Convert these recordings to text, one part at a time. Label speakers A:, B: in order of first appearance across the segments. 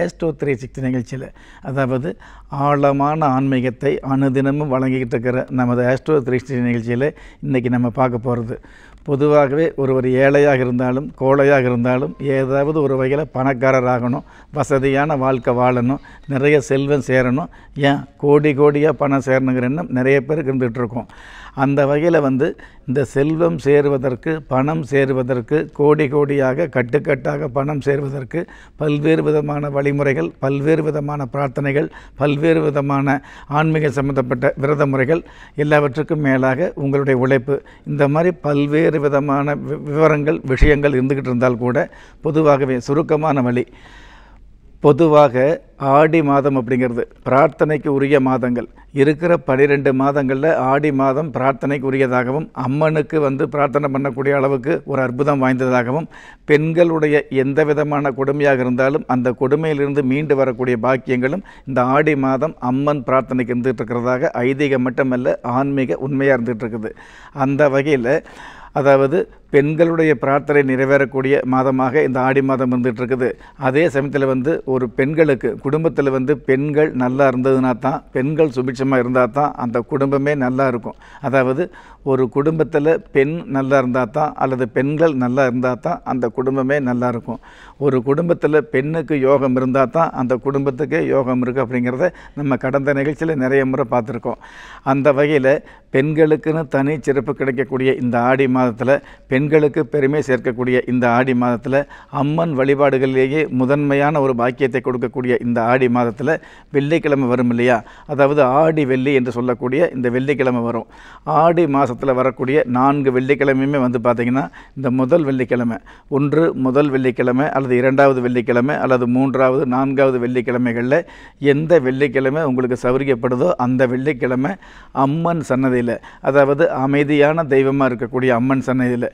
A: S two three sixty நிகழ்ச்சியில் அதாவது ஆழமான ஆன்மீகத்தை அனுதினமும் வழங்கிக்கிட்டு இருக்கிற நமது ஆஸ்ட்ரோ த்ரீ சிக்ஸ்டி நிகழ்ச்சியில் இன்றைக்கி நம்ம பார்க்க போகிறது பொதுவாகவே ஒருவர் ஏழையாக இருந்தாலும் கோழையாக இருந்தாலும் ஏதாவது ஒரு வகையில் பணக்காரராகணும் வசதியான வாழ்க்கை வாழணும் நிறைய செல்வம் சேரணும் ஏன் கோடி கோடியாக பணம் சேரணுங்கிற எண்ணம் நிறைய பேருக்கு இருந்துகிட்ருக்கோம் அந்த வகையில் வந்து இந்த செல்வம் சேருவதற்கு பணம் சேருவதற்கு கோடி கோடியாக கட்டுக்கட்டாக பணம் சேருவதற்கு பல்வேறு விதமான வழிமுறைகள் பல்வேறு விதமான பிரார்த்தனைகள் பல்வேறு விதமான ஆன்மீக சம்பந்தப்பட்ட விரத முறைகள் எல்லாவற்றுக்கும் மேலாக உங்களுடைய உழைப்பு இந்த மாதிரி பல்வேறு விதமான விவரங்கள் விஷயங்கள் இருந்துக்கிட்டு இருந்தால் கூட பொதுவாகவே சுருக்கமான வழி பொதுவாக ஆடி மாதம் அப்படிங்கிறது பிரார்த்தனைக்கு உரிய மாதங்கள் இருக்கிற பனிரெண்டு மாதங்களில் ஆடி மாதம் பிரார்த்தனைக்கு உரியதாகவும் அம்மனுக்கு வந்து பிரார்த்தனை பண்ணக்கூடிய அளவுக்கு ஒரு அற்புதம் வாய்ந்ததாகவும் பெண்களுடைய எந்த விதமான கொடுமையாக இருந்தாலும் அந்த கொடுமையிலிருந்து மீண்டு வரக்கூடிய பாக்கியங்களும் இந்த ஆடி மாதம் அம்மன் பிரார்த்தனைக்கு இருந்துகிட்டு இருக்கிறதாக ஐதீகம் மட்டுமல்ல ஆன்மீக உண்மையாக இருந்துகிட்டு இருக்குது அந்த வகையில் அதாவது பெண்களுடைய பிரார்த்தனை நிறைவேறக்கூடிய மாதமாக இந்த ஆடி மாதம் வந்துட்டு இருக்குது அதே சமயத்தில் வந்து ஒரு பெண்களுக்கு குடும்பத்தில் வந்து பெண்கள் நல்லா இருந்ததுனா தான் பெண்கள் சுபிட்சமாக இருந்தால் தான் அந்த குடும்பமே நல்லா இருக்கும் அதாவது ஒரு குடும்பத்தில் பெண் நல்லா இருந்தால் தான் அல்லது பெண்கள் நல்லா இருந்தால் தான் அந்த குடும்பமே நல்லா இருக்கும் ஒரு குடும்பத்தில் பெண்ணுக்கு யோகம் இருந்தால் தான் அந்த குடும்பத்துக்கே யோகம் இருக்குது அப்படிங்கிறத நம்ம கடந்த நிகழ்ச்சியில் நிறைய முறை பார்த்துருக்கோம் அந்த வகையில் பெண்களுக்குன்னு தனி சிறப்பு கிடைக்கக்கூடிய இந்த ஆடி மாதத்தில் பெண்களுக்கு பெருமை சேர்க்கக்கூடிய இந்த ஆடி மாதத்தில் அம்மன் வழிபாடுகளிலேயே முதன்மையான ஒரு பாக்கியத்தை கொடுக்கக்கூடிய இந்த ஆடி மாதத்தில் வெள்ளிக்கிழமை வரும் இல்லையா அதாவது ஆடி வெள்ளி என்று சொல்லக்கூடிய இந்த வெள்ளிக்கிழமை வரும் ஆடி மாதத்தில் வரக்கூடிய நான்கு வெள்ளிக்கிழமையுமே வந்து பார்த்திங்கன்னா இந்த முதல் வெள்ளிக்கிழமை ஒன்று முதல் வெள்ளிக்கிழமை அல்லது இரண்டாவது வெள்ளிக்கிழமை அல்லது மூன்றாவது நான்காவது வெள்ளிக்கிழமைகளில் எந்த வெள்ளிக்கிழமை உங்களுக்கு சௌரியப்படுதோ அந்த வெள்ளிக்கிழமை அம்மன் சன்னதியில் அதாவது அமைதியான தெய்வமாக இருக்கக்கூடிய அம்மன் சன்னதியில்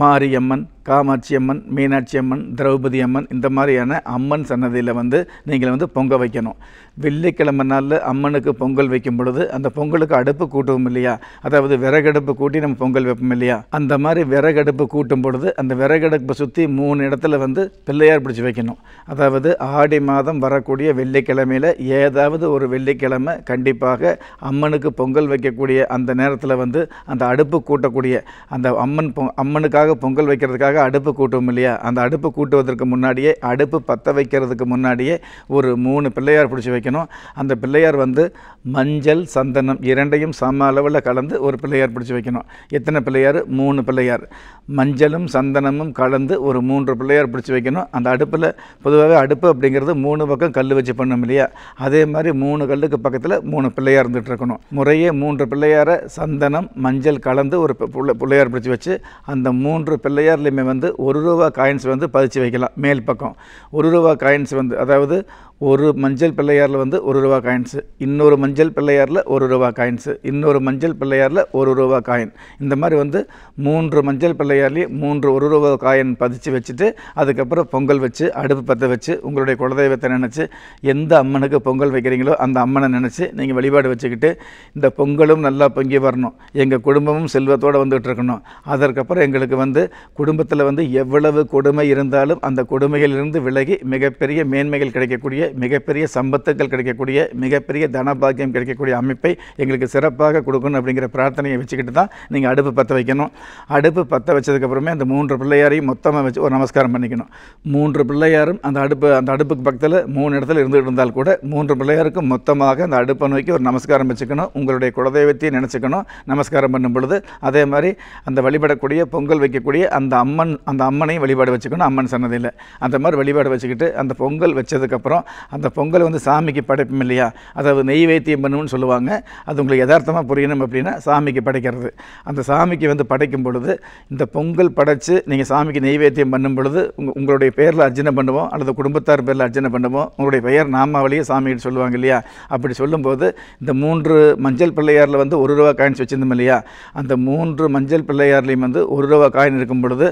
A: மாரியம்மன் காமாட்சி அம்மன் மீனாட்சி அம்மன் திரௌபதி அம்மன் இந்த மாதிரியான அம்மன் சன்னதியில் வந்து நீங்கள் வந்து பொங்க வைக்கணும் வெள்ளிக்கிழமை நாளில் அம்மனுக்கு பொங்கல் வைக்கும் பொழுது அந்த பொங்கலுக்கு அடுப்பு கூட்டுவோம் இல்லையா அதாவது விறகடுப்பு கூட்டி நம்ம பொங்கல் வைப்போம் இல்லையா அந்த மாதிரி விறகடுப்பு கூட்டும் பொழுது அந்த விறகடுப்பை சுற்றி மூணு இடத்துல வந்து பிள்ளையார் பிடிச்சி வைக்கணும் அதாவது ஆடி மாதம் வரக்கூடிய வெள்ளிக்கிழமையில் ஏதாவது ஒரு வெள்ளிக்கிழமை கண்டிப்பாக அம்மனுக்கு பொங்கல் வைக்கக்கூடிய அந்த நேரத்தில் வந்து அந்த அடுப்பு கூட்டக்கூடிய அந்த அம்மன் அம்மனுக்கு அதுக்காக பொங்கல் வைக்கிறதுக்காக அடுப்பு கூட்டுவோம் இல்லையா அந்த அடுப்பு கூட்டுவதற்கு முன்னாடியே அடுப்பு பற்ற வைக்கிறதுக்கு முன்னாடியே ஒரு மூணு பிள்ளையார் பிடிச்சி வைக்கணும் அந்த பிள்ளையார் வந்து மஞ்சள் சந்தனம் இரண்டையும் சம அளவில் கலந்து ஒரு பிள்ளையார் பிடிச்சி வைக்கணும் எத்தனை பிள்ளையார் மூணு பிள்ளையார் மஞ்சளும் சந்தனமும் கலந்து ஒரு மூன்று பிள்ளையார் பிடிச்சி வைக்கணும் அந்த அடுப்பில் பொதுவாக அடுப்பு அப்படிங்கிறது மூணு பக்கம் கல் வச்சு பண்ணும் இல்லையா அதே மாதிரி மூணு கல்லுக்கு பக்கத்தில் மூணு பிள்ளையார் இருந்துகிட்டு இருக்கணும் முறையே மூன்று பிள்ளையாரை சந்தனம் மஞ்சள் கலந்து ஒரு பிள்ளையார் பிடிச்சி வச்சு அந்த மூன்று பிள்ளையார்லையுமே வந்து ஒரு ரூபா காயின்ஸ் வந்து பதிச்சு வைக்கலாம் மேல் பக்கம் ஒரு ரூபா காயின்ஸ் வந்து அதாவது ஒரு மஞ்சள் பிள்ளையாரில் வந்து ஒரு ரூபா காயின்ஸு இன்னொரு மஞ்சள் பிள்ளையாரில் ஒரு ரூபா காயின்ஸு இன்னொரு மஞ்சள் பிள்ளையாரில் ஒரு ரூபா காயின் இந்த மாதிரி வந்து மூன்று மஞ்சள் பிள்ளையார்லேயும் மூன்று ஒரு ரூபா காயின் பதிச்சு வச்சுட்டு அதுக்கப்புறம் பொங்கல் வச்சு அடுப்பு பற்ற வச்சு உங்களுடைய குலதெய்வத்தை நினச்சி எந்த அம்மனுக்கு பொங்கல் வைக்கிறீங்களோ அந்த அம்மனை நினச்சி நீங்கள் வழிபாடு வச்சுக்கிட்டு இந்த பொங்கலும் நல்லா பொங்கி வரணும் எங்கள் குடும்பமும் செல்வத்தோடு வந்துகிட்டு இருக்கணும் அதற்கப்புறம் எங்களுக்கு வந்து குடும்பத்தில் வந்து எவ்வளவு கொடுமை இருந்தாலும் அந்த கொடுமையிலிருந்து விலகி மிகப்பெரிய மேன்மைகள் கிடைக்கக்கூடிய மிகப்பெரிய சம்பத்துகள் கிடைக்கக்கூடிய மிகப்பெரிய தனபாக்கியம் கிடைக்கக்கூடிய அமைப்பை எங்களுக்கு சிறப்பாக கொடுக்கணும் அப்படிங்கிற பிரார்த்தனையை வச்சுக்கிட்டு தான் நீங்கள் அடுப்பு பற்ற வைக்கணும் அடுப்பு பற்ற வச்சதுக்கப்புறமே அந்த மூன்று பிள்ளையாரையும் மொத்தமாக வச்சு ஒரு நமஸ்காரம் பண்ணிக்கணும் மூன்று பிள்ளையாரும் அந்த அடுப்பு அந்த அடுப்புக்கு பக்கத்தில் மூணு இடத்துல இருந்துகிட்டு இருந்தால் கூட மூன்று பிள்ளையாருக்கும் மொத்தமாக அந்த அடுப்பை நோக்கி ஒரு நமஸ்காரம் வச்சுக்கணும் உங்களுடைய குலதெய்வத்தையும் நினச்சிக்கணும் நமஸ்காரம் பண்ணும் பொழுது அதே மாதிரி அந்த வழிபடக்கூடிய பொங்கல் வைக்கக்கூடிய அந்த அம்மன் அந்த அம்மனையும் வழிபாடு வச்சுக்கணும் அம்மன் சன்னதியில் அந்த மாதிரி வழிபாடு வச்சுக்கிட்டு அந்த பொங்கல் வச்சதுக்கப்புறம் அந்த பொங்கல் வந்து சாமிக்கு படைப்போம் இல்லையா அதாவது நெய்வேத்தியம் பண்ணுவோம்னு சொல்லுவாங்க அது உங்களுக்கு யதார்த்தமாக புரியணும் அப்படின்னா சாமிக்கு படைக்கிறது அந்த சாமிக்கு வந்து படைக்கும் பொழுது இந்த பொங்கல் படைச்சு நீங்கள் சாமிக்கு நெய்வேத்தியம் பண்ணும் பொழுது உங்கள் உங்களுடைய பேரில் அர்ச்சனை பண்ணுவோம் அல்லது குடும்பத்தார் பேரில் அர்ச்சனை பண்ணுவோம் உங்களுடைய பெயர் நாமாவளியே சாமிகிட்ட சொல்லுவாங்க இல்லையா அப்படி சொல்லும்போது இந்த மூன்று மஞ்சள் பிள்ளையாரில் வந்து ஒரு ரூபா காயின்ஸ் வச்சுருந்தோம் இல்லையா அந்த மூன்று மஞ்சள் பிள்ளையார்லேயும் வந்து ஒரு ரூபா காயின் இருக்கும் பொழுது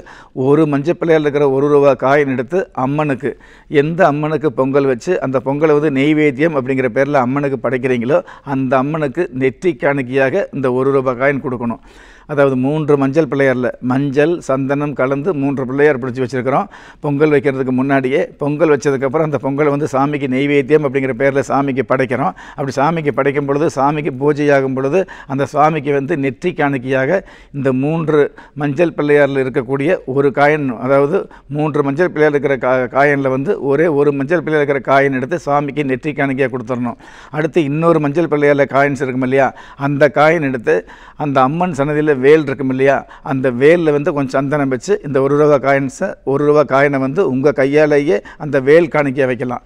A: ஒரு மஞ்சள் பிள்ளையாரில் இருக்கிற ஒரு ரூபா காயின் எடுத்து அம்மனுக்கு எந்த அம்மனுக்கு பொங்கல் வச்சு வச்சு அந்த பொங்கலை வந்து நெய்வேத்தியம் அப்படிங்கிற பேரில் அம்மனுக்கு படைக்கிறீங்களோ அந்த அம்மனுக்கு நெற்றி காணிக்கையாக இந்த ஒரு ரூபாய் காயின் கொடுக்கணும் அதாவது மூன்று மஞ்சள் பிள்ளையாரில் மஞ்சள் சந்தனம் கலந்து மூன்று பிள்ளையார் பிடிச்சி வச்சுருக்கிறோம் பொங்கல் வைக்கிறதுக்கு முன்னாடியே பொங்கல் வச்சதுக்கப்புறம் அந்த பொங்கலை வந்து சாமிக்கு நெய்வேத்தியம் அப்படிங்கிற பேரில் சாமிக்கு படைக்கிறோம் அப்படி சாமிக்கு படைக்கும் பொழுது சாமிக்கு பூஜையாகும் பொழுது அந்த சாமிக்கு வந்து நெற்றி காணிக்கையாக இந்த மூன்று மஞ்சள் பிள்ளையாரில் இருக்கக்கூடிய ஒரு காயின் அதாவது மூன்று மஞ்சள் பிள்ளையார் இருக்கிற கா காயினில் வந்து ஒரே ஒரு மஞ்சள் பிள்ளையார் இருக்கிற காயின் எடுத்து சாமிக்கு நெற்றி காணிக்கையாக கொடுத்துடணும் அடுத்து இன்னொரு மஞ்சள் பிள்ளையாரில் காயின்ஸ் இருக்கும் இல்லையா அந்த காயின் எடுத்து அந்த அம்மன் சன்னதியில் வேல் இருக்கும் இல்லையா அந்த வேலில் வந்து கொஞ்சம் சந்தனம் வச்சு இந்த ஒரு ரூபா காயின்ஸை ஒரு ரூபா காயினை வந்து உங்கள் கையாலேயே அந்த வேல் காணிக்க வைக்கலாம்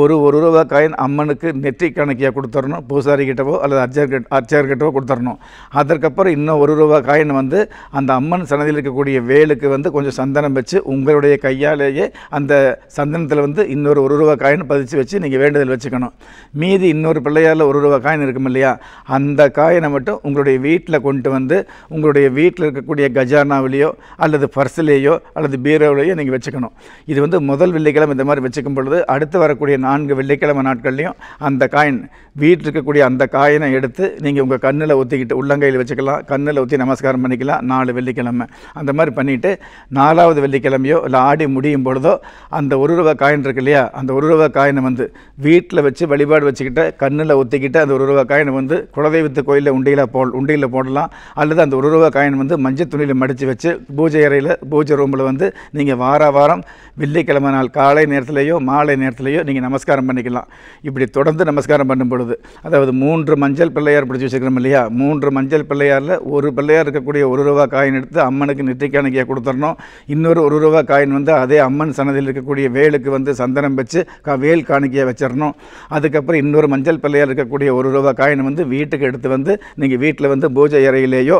A: ஒரு ஒரு ரூபா காயின் அம்மனுக்கு நெற்றி கணக்கியாக கொடுத்துடணும் பூசாரிக்கிட்டவோ அல்லது அர்ச்சகர் அர்ச்சகர்கிட்டவோ கொடுத்துடணும் அதற்கப்புறம் இன்னும் ஒரு ரூபா காயின் வந்து அந்த அம்மன் சன்னதியில் இருக்கக்கூடிய வேலுக்கு வந்து கொஞ்சம் சந்தனம் வச்சு உங்களுடைய கையாலேயே அந்த சந்தனத்தில் வந்து இன்னொரு ஒரு ரூபா காயின் பதிச்சு வச்சு நீங்கள் வேண்டுதல் வச்சுக்கணும் மீதி இன்னொரு பிள்ளையால் ஒரு ரூபா காயின் இருக்கும் இல்லையா அந்த காயினை மட்டும் உங்களுடைய வீட்டில் கொண்டு வந்து உங்களுடைய வீட்டில் இருக்கக்கூடிய கஜானாவிலேயோ அல்லது பர்ஸ்லேயோ அல்லது பீரோவிலேயோ நீங்கள் வச்சுக்கணும் இது வந்து முதல் வெள்ளிக்கிழமை இந்த மாதிரி வச்சுக்கும் பொழுது அடுத்து வரக்கூடிய வரக்கூடிய நான்கு வெள்ளிக்கிழமை நாட்கள்லையும் அந்த காயின் வீட்டில் இருக்கக்கூடிய அந்த காயினை எடுத்து நீங்கள் உங்கள் கண்ணில் ஊற்றிக்கிட்டு உள்ளங்கையில் வச்சுக்கலாம் கண்ணில் ஊற்றி நமஸ்காரம் பண்ணிக்கலாம் நாலு வெள்ளிக்கிழமை அந்த மாதிரி பண்ணிவிட்டு நாலாவது வெள்ளிக்கிழமையோ இல்லை ஆடி முடியும் பொழுதோ அந்த ஒரு ரூபா காயின் இருக்கு இல்லையா அந்த ஒரு ரூபா காயினை வந்து வீட்டில் வச்சு வழிபாடு வச்சுக்கிட்டு கண்ணில் ஊற்றிக்கிட்டு அந்த ஒரு ரூபா காயினை வந்து குலதெய்வத்து கோயிலில் உண்டியில் போ உண்டியில் போடலாம் அல்லது அந்த ஒரு ரூபா காயின் வந்து மஞ்சள் துணியில் மடித்து வச்சு பூஜை அறையில் பூஜை ரூமில் வந்து நீங்கள் வார வாரம் வெள்ளிக்கிழமை நாள் காலை நேரத்துலேயோ மாலை நேரத்துலேயோ நீங்கள் நமஸ்காரம் பண்ணிக்கலாம் இப்படி தொடர்ந்து நமஸ்காரம் பண்ணும் பொழுது அதாவது மூன்று மஞ்சள் பிள்ளையார் பிடிச்சி வச்சுருக்கிறோம் இல்லையா மூன்று மஞ்சள் பிள்ளையாரில் ஒரு பிள்ளையார் இருக்கக்கூடிய ஒரு ரூபா காயின் எடுத்து அம்மனுக்கு நெற்றிக்காணிக்கையாக கொடுத்துடணும் இன்னொரு ஒரு ரூபா காயின் வந்து அதே அம்மன் சன்னதியில் இருக்கக்கூடிய வேலுக்கு வந்து சந்தனம் வச்சு வேல் காணிக்கையாக வச்சிடணும் அதுக்கப்புறம் இன்னொரு மஞ்சள் பிள்ளையார் இருக்கக்கூடிய ஒரு ரூபா காயின் வந்து வீட்டுக்கு எடுத்து வந்து நீங்கள் வீட்டில் வந்து பூஜை இறையிலேயோ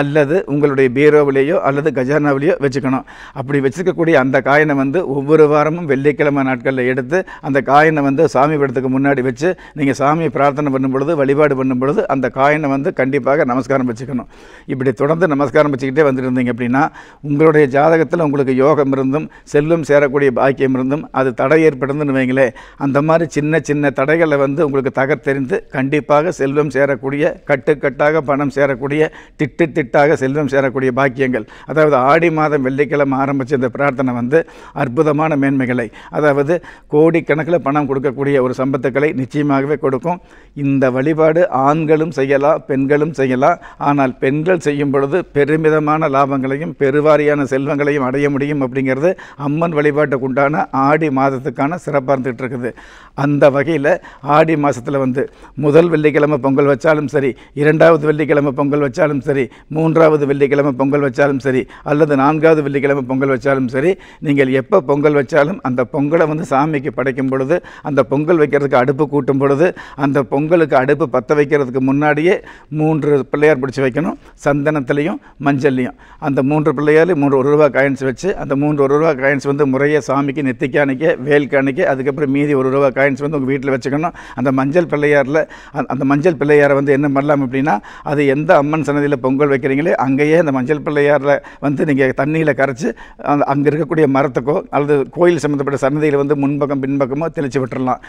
A: அல்லது உங்களுடைய பீரோவிலேயோ அல்லது கஜானாவிலேயோ வச்சுக்கணும் அப்படி வச்சுருக்கக்கூடிய அந்த காயினை வந்து ஒவ்வொரு வாரமும் வெள்ளிக்கிழமை நாட்களில் எடுத்து அந்த காயினை வந்து சாமி படத்துக்கு முன்னாடி வச்சு நீங்கள் சாமியை பிரார்த்தனை பண்ணும் பொழுது வழிபாடு பண்ணும் பொழுது அந்த காயினை வந்து கண்டிப்பாக நமஸ்காரம் வச்சுக்கணும் இப்படி தொடர்ந்து நமஸ்காரம் வச்சுக்கிட்டே வந்துருந்தீங்க அப்படின்னா உங்களுடைய ஜாதகத்தில் உங்களுக்கு யோகம் இருந்தும் செல்வம் சேரக்கூடிய பாக்கியம் இருந்தும் அது தடை ஏற்படுதுன்னு வைங்களே அந்த மாதிரி சின்ன சின்ன தடைகளை வந்து உங்களுக்கு தகர்த்தெறிந்து கண்டிப்பாக செல்வம் சேரக்கூடிய கட்டுக்கட்டாக பணம் சேரக்கூடிய திட்டு திட்டாக செல்வம் சேரக்கூடிய பாக்கியங்கள் அதாவது ஆடி மாதம் வெள்ளிக்கிழமை ஆரம்பித்த இந்த பிரார்த்தனை வந்து அற்புதமான மேன்மைகளை அதாவது கோடிக்கணக்கில் பணம் கொடுக்கக்கூடிய ஒரு சம்பத்துக்களை நிச்சயமாகவே கொடுக்கும் இந்த வழிபாடு ஆண்களும் செய்யலாம் பெண்களும் செய்யலாம் ஆனால் பெண்கள் செய்யும் பொழுது பெருமிதமான லாபங்களையும் பெருவாரியான செல்வங்களையும் அடைய முடியும் அப்படிங்கிறது அம்மன் வழிபாட்டுக்கு உண்டான ஆடி மாதத்துக்கான சிறப்பாக இருந்துகிட்டு இருக்குது அந்த வகையில் ஆடி மாதத்தில் வந்து முதல் வெள்ளிக்கிழமை பொங்கல் வச்சாலும் சரி இரண்டாவது வெள்ளிக்கிழமை பொங்கல் வச்சாலும் சரி மூன்றாவது வெள்ளிக்கிழமை பொங்கல் வச்சாலும் சரி அல்லது நான்காவது வெள்ளிக்கிழமை பொங்கல் வச்சாலும் சரி நீங்கள் எப்போ பொங்கல் வச்சாலும் அந்த பொங்கலை வந்து சாமிக்கு படைக்கும் பொழுது பொழுது அந்த பொங்கல் வைக்கிறதுக்கு அடுப்பு கூட்டும் பொழுது அந்த பொங்கலுக்கு அடுப்பு பற்ற வைக்கிறதுக்கு முன்னாடியே மூன்று பிள்ளையார் பிடிச்சி வைக்கணும் சந்தனத்துலேயும் மஞ்சள்லையும் அந்த மூன்று பிள்ளையாலையும் மூன்று ஒரு ரூபா காயின்ஸ் வச்சு அந்த மூன்று ஒரு ரூபா காயின்ஸ் வந்து முறையே சாமிக்கு நெத்திக்கு அணிக்க வேல்க்கு அணிக்க அதுக்கப்புறம் மீதி ஒரு ரூபா காயின்ஸ் வந்து உங்கள் வீட்டில் வச்சுக்கணும் அந்த மஞ்சள் பிள்ளையாரில் அந்த மஞ்சள் பிள்ளையாரை வந்து என்ன பண்ணலாம் அப்படின்னா அது எந்த அம்மன் சன்னதியில் பொங்கல் வைக்கிறீங்களே அங்கேயே அந்த மஞ்சள் பிள்ளையாரில் வந்து நீங்கள் தண்ணியில் கரைச்சி அங்கே இருக்கக்கூடிய மரத்துக்கோ அல்லது கோயில் சம்மந்தப்பட்ட சன்னதியில் வந்து முன்பக்கம் பின்பக்கமோ தெளித்து விட்டுடலாம்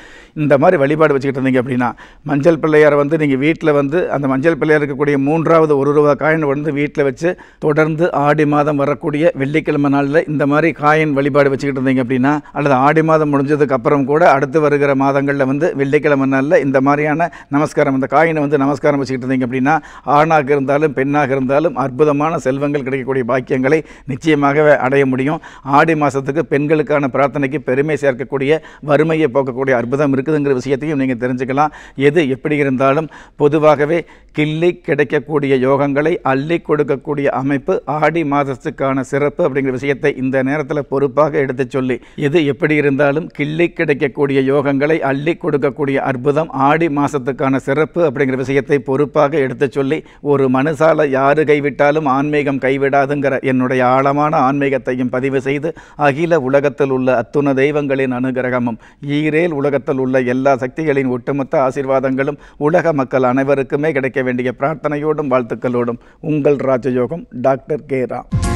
A: இந்த மாதிரி வழிபாடு வச்சுக்கிட்டு இருந்தீங்க அப்படின்னா மஞ்சள் பிள்ளையார் வந்து நீங்கள் வீட்டில் வந்து அந்த மஞ்சள் பிள்ளையார் இருக்கக்கூடிய மூன்றாவது ஒரு ரூபா காயின் வந்து வீட்டில் வச்சு தொடர்ந்து ஆடி மாதம் வரக்கூடிய வெள்ளிக்கிழமை நாளில் இந்த மாதிரி காயின் வழிபாடு வச்சுக்கிட்டு இருந்தீங்க அப்படின்னா அல்லது ஆடி மாதம் முடிஞ்சதுக்கு அப்புறம் கூட அடுத்து வருகிற மாதங்களில் வந்து வெள்ளிக்கிழமை நாளில் இந்த மாதிரியான நமஸ்காரம் இந்த காயினை வந்து நமஸ்காரம் வச்சுக்கிட்டு இருந்தீங்க அப்படின்னா ஆணாக இருந்தாலும் பெண்ணாக இருந்தாலும் அற்புதமான செல்வங்கள் கிடைக்கக்கூடிய பாக்கியங்களை நிச்சயமாகவே அடைய முடியும் ஆடி மாதத்துக்கு பெண்களுக்கான பிரார்த்தனைக்கு பெருமை சேர்க்கக்கூடிய வரும் வறுமையை போக்கக்கூடிய அற்புதம் இருக்குதுங்கிற விஷயத்தையும் நீங்கள் தெரிஞ்சுக்கலாம் எது எப்படி இருந்தாலும் பொதுவாகவே கிள்ளி கிடைக்கக்கூடிய யோகங்களை அள்ளி கொடுக்கக்கூடிய அமைப்பு ஆடி மாதத்துக்கான சிறப்பு அப்படிங்கிற விஷயத்தை இந்த நேரத்தில் பொறுப்பாக எடுத்து சொல்லி எது எப்படி இருந்தாலும் கிள்ளி கிடைக்கக்கூடிய யோகங்களை அள்ளி கொடுக்கக்கூடிய அற்புதம் ஆடி மாதத்துக்கான சிறப்பு அப்படிங்கிற விஷயத்தை பொறுப்பாக எடுத்து சொல்லி ஒரு மனுசால யாரு கைவிட்டாலும் ஆன்மீகம் கைவிடாதுங்கிற என்னுடைய ஆழமான ஆன்மீகத்தையும் பதிவு செய்து அகில உலகத்தில் உள்ள அத்துண தெய்வங்களின் அனுகிரகமும் ஈரேல் உலகத்தில் உள்ள எல்லா சக்திகளின் ஒட்டுமொத்த ஆசீர்வாதங்களும் உலக மக்கள் அனைவருக்குமே கிடைக்க வேண்டிய பிரார்த்தனையோடும் வாழ்த்துக்களோடும் உங்கள் ராஜயோகம் டாக்டர் ராம்